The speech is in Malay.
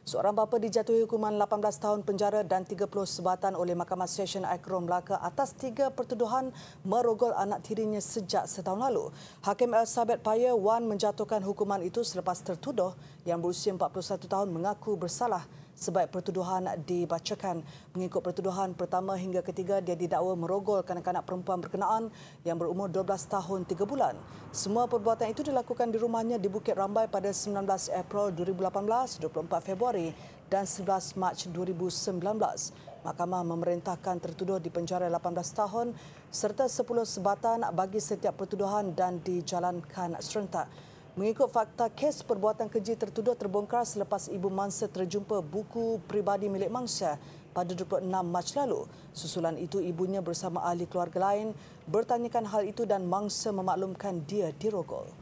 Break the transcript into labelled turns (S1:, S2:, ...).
S1: Seorang bapa dijatuhi hukuman 18 tahun penjara dan 30 sebatan oleh Mahkamah Session Akron Melaka atas tiga pertuduhan merogol anak tirinya sejak setahun lalu. Hakim Elizabeth Paya Wan menjatuhkan hukuman itu selepas tertuduh yang berusia 41 tahun mengaku bersalah sebab pertuduhan dibacakan. Mengikut pertuduhan pertama hingga ketiga, dia didakwa merogol kanak-kanak perempuan berkenaan yang berumur 12 tahun 3 bulan. Semua perbuatan itu dilakukan di rumahnya di Bukit Rambai pada 19 April 2018, 24 Februari dan 11 Mac 2019. Mahkamah memerintahkan tertuduh dipenjara 18 tahun serta 10 sebatan bagi setiap pertuduhan dan dijalankan serentak. Mengikut fakta kes perbuatan keji tertuduh terbongkar selepas ibu mangsa terjumpa buku pribadi milik mangsa pada 26 Mac lalu. Susulan itu ibunya bersama ahli keluarga lain bertanyakan hal itu dan mangsa memaklumkan dia dirogol.